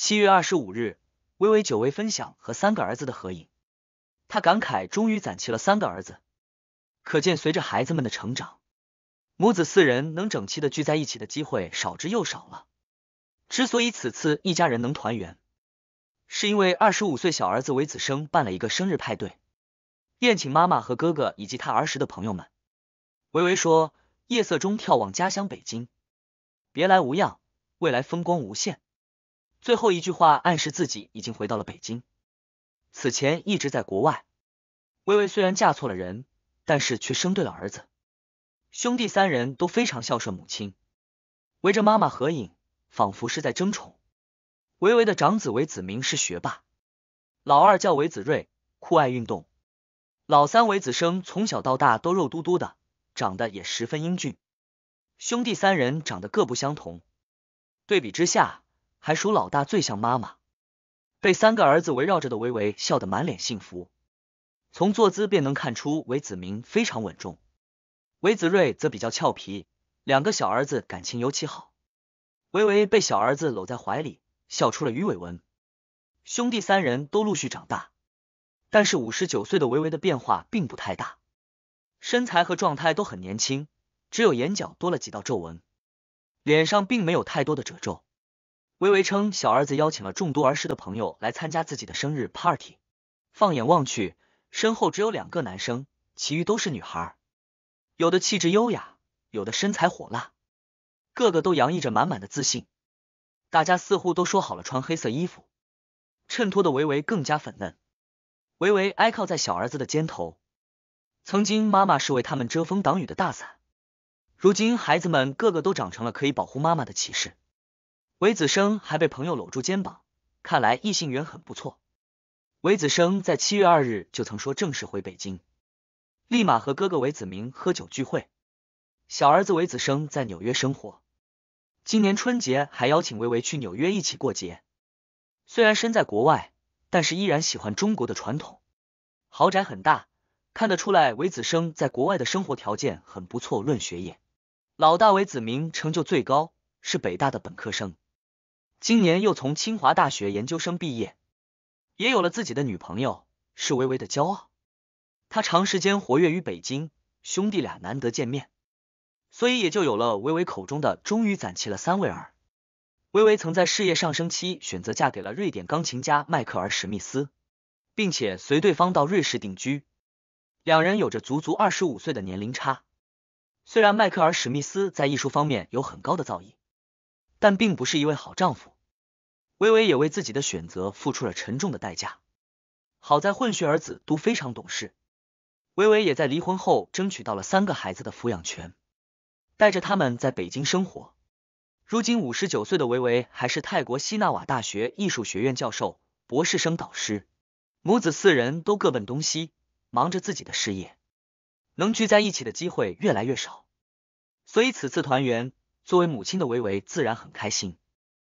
七月二十五日，薇薇久违分享和三个儿子的合影，她感慨终于攒齐了三个儿子。可见随着孩子们的成长，母子四人能整齐的聚在一起的机会少之又少了。之所以此次一家人能团圆，是因为二十五岁小儿子韦子生办了一个生日派对，宴请妈妈和哥哥以及他儿时的朋友们。薇薇说：“夜色中眺望家乡北京，别来无恙，未来风光无限。”最后一句话暗示自己已经回到了北京，此前一直在国外。微微虽然嫁错了人，但是却生对了儿子。兄弟三人都非常孝顺母亲，围着妈妈合影，仿佛是在争宠。微微的长子韦子明是学霸，老二叫韦子睿，酷爱运动；老三韦子生从小到大都肉嘟嘟的，长得也十分英俊。兄弟三人长得各不相同，对比之下。还属老大最像妈妈，被三个儿子围绕着的维维笑得满脸幸福，从坐姿便能看出韦子明非常稳重，韦子睿则比较俏皮，两个小儿子感情尤其好。维维被小儿子搂在怀里，笑出了鱼尾纹。兄弟三人都陆续长大，但是五十九岁的维维的变化并不太大，身材和状态都很年轻，只有眼角多了几道皱纹，脸上并没有太多的褶皱。维维称，小儿子邀请了众多儿时的朋友来参加自己的生日 party。放眼望去，身后只有两个男生，其余都是女孩，有的气质优雅，有的身材火辣，个个都洋溢着满满的自信。大家似乎都说好了穿黑色衣服，衬托的维维更加粉嫩。维维挨靠在小儿子的肩头，曾经妈妈是为他们遮风挡雨的大伞，如今孩子们个个都长成了可以保护妈妈的骑士。韦子生还被朋友搂住肩膀，看来异性缘很不错。韦子生在七月二日就曾说正式回北京，立马和哥哥韦子明喝酒聚会。小儿子韦子生在纽约生活，今年春节还邀请韦唯去纽约一起过节。虽然身在国外，但是依然喜欢中国的传统。豪宅很大，看得出来韦子生在国外的生活条件很不错。论学业，老大韦子明成就最高，是北大的本科生。今年又从清华大学研究生毕业，也有了自己的女朋友，是微微的骄傲。他长时间活跃于北京，兄弟俩难得见面，所以也就有了微微口中的“终于攒齐了三位儿”。微微曾在事业上升期选择嫁给了瑞典钢琴家迈克尔史密斯，并且随对方到瑞士定居。两人有着足足二十五岁的年龄差。虽然迈克尔史密斯在艺术方面有很高的造诣。但并不是一位好丈夫，薇薇也为自己的选择付出了沉重的代价。好在混血儿子都非常懂事，薇薇也在离婚后争取到了三个孩子的抚养权，带着他们在北京生活。如今五十九岁的薇薇还是泰国西纳瓦大学艺术学院教授、博士生导师。母子四人都各奔东西，忙着自己的事业，能聚在一起的机会越来越少，所以此次团圆。作为母亲的维维自然很开心。